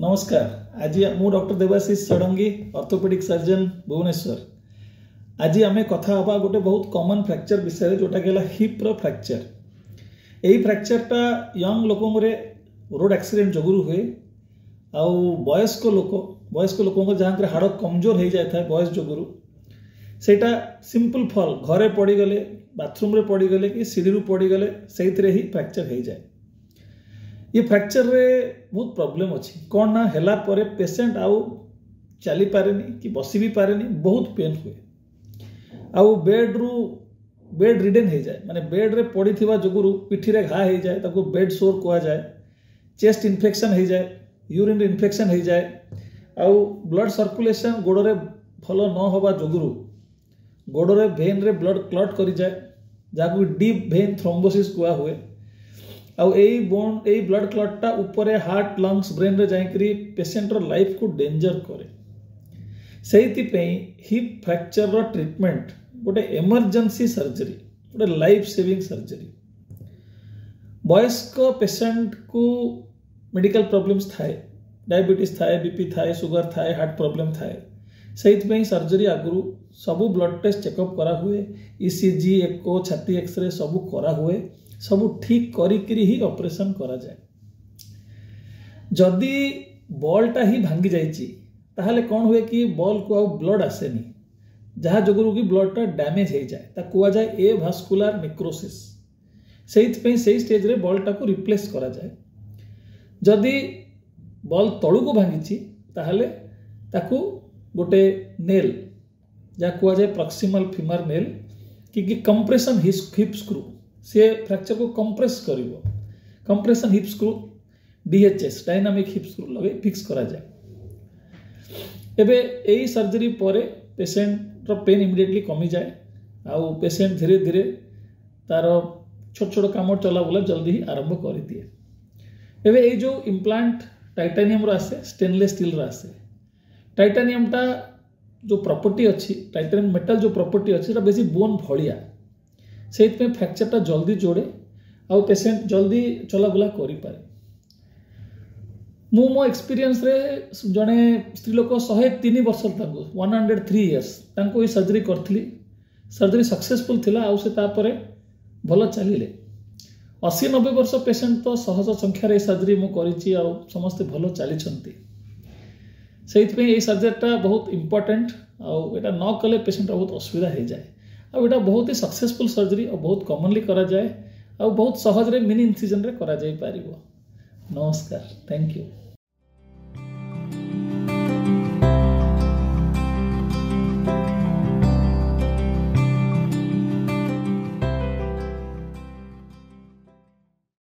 नमस्कार आज मु doctor Debashish Shadangi orthopedic surgeon Bhubaneswar आज आम कथा गोटे बहुत कमन फ्रैक्चर विषय जोटा कि हिप्र फ्राक्चर यही फ्राक्चरटा यंग लोक रोड आक्सीडेट जगुर हुए आयस्क लोक वयस्क लोक जहाँ हाड़ कमजोर हो जाए बयस जगुर सेटा सिंपल फल घरे पड़गले बाथरूम्रे पड़गले कि सीढ़ी पड़गले से ही फ्राक्चर हो जाए ये फ्रैक्चर रे बहुत प्रॉब्लम अच्छी कौन ना हेला पेसेंट आउ चली पारे कि बस भी पारे बहुत पेन हुए आउ बेड रु बेड रिडेन हो जाए मैंने बेड्रे पड़ता जोगुँ पिठी में घा हो जाए बेड सोर कहा जाए चेस्ट इनफेक्शन हो जाए यूरीन इनफेक्शन हो जाए आउ ब्लड सर्कुलेशन गोड़े भल न होगा जोगुँ गोड़े भेन रे ब्लड क्लट कर जाए जहाँ डीप भेन थ्रोम्बोसीस्वा हुए आई ब्लड क्लटा उपर हार्ट लंगस ब्रेन रे जाकर पेसेंटर लाइफ को डेंजर करे से हिप फ्राक्चर ट्रीटमेंट गोटे एमरजेन्सी सर्जरी गोटे लाइफ सेविंग सर्जरी वयस्क पेसेंट को मेडिकल प्रॉब्लम्स थाए डायबिटीज थाए बीपी थाए सुगर थाए हार्ट प्रॉब्लम थाए से सर्जरी आगु सब ब्लड टेस्ट चेकअप करा हुए ईसीजी एको छाती एक्सरे सब करा हुए सब ठीक करी ही ऑपरेशन जदि बॉलटा ही भांगी जाए कौन हुए कि बल को ब्लड आसेनि जहाँ जो कि ब्लडटा डैमेज हो जाए क्या ए भास्कुलार निक्रोसिस से स्टेज रे बॉलटा को रिप्लेस करा जाए जदि बल तलू को भांगी गोटे नेल जहाँ क्या प्रक्सीमाल फिमार नेल कि कंप्रेसन हिप स्क्रू सी फ्राक्चर को कंप्रेस कर compression hip screw DHS dynamic hip screw लगे फिक्स करा जाए एबे यही सर्जरी पर पेसेंटर पेन इमिडियेटली कमी जाए आउ पेसेंट धीरे धीरे तार छोट छोट कम चला बुला जल्दी ही आरंभ कर दिए एवं ये जो इम्प्लांट टाइटानियम आसे स्टेनलेस स्टील आसे टाइटानियमटा जो प्रॉपर्टी अच्छी टाइटानियम मेटल जो प्रॉपर्टी अच्छी बेसी बोन भड़िया से फ्राक्चरटा जल्दी जोड़े आ पेसेंट जल्दी चलाबुला करें मु मो एक्सपीरियंस रे जड़े स्त्रीलोक शहे तीन वर्ष वन हंड्रेड थ्री इयर्स ये सर्जरी करी सर्जरी सक्सेसफुल थिला सक्सेसफुल भल चलें अशी नब्बे वर्ष पेसेंट तो सहज संख्यार सर्जरी मुझे आ समस्ते भल चली से सर्जरीटा बहुत इम्पोर्टेन्ट आटा नक पेसेंट बहुत असुविधा हो जाए आउ बहुत ही सक्सेसफुल सर्जरी और बहुत कमनली कर आ बहुत सहजरे मिनि इनसीजन करमस्कार थैंक यू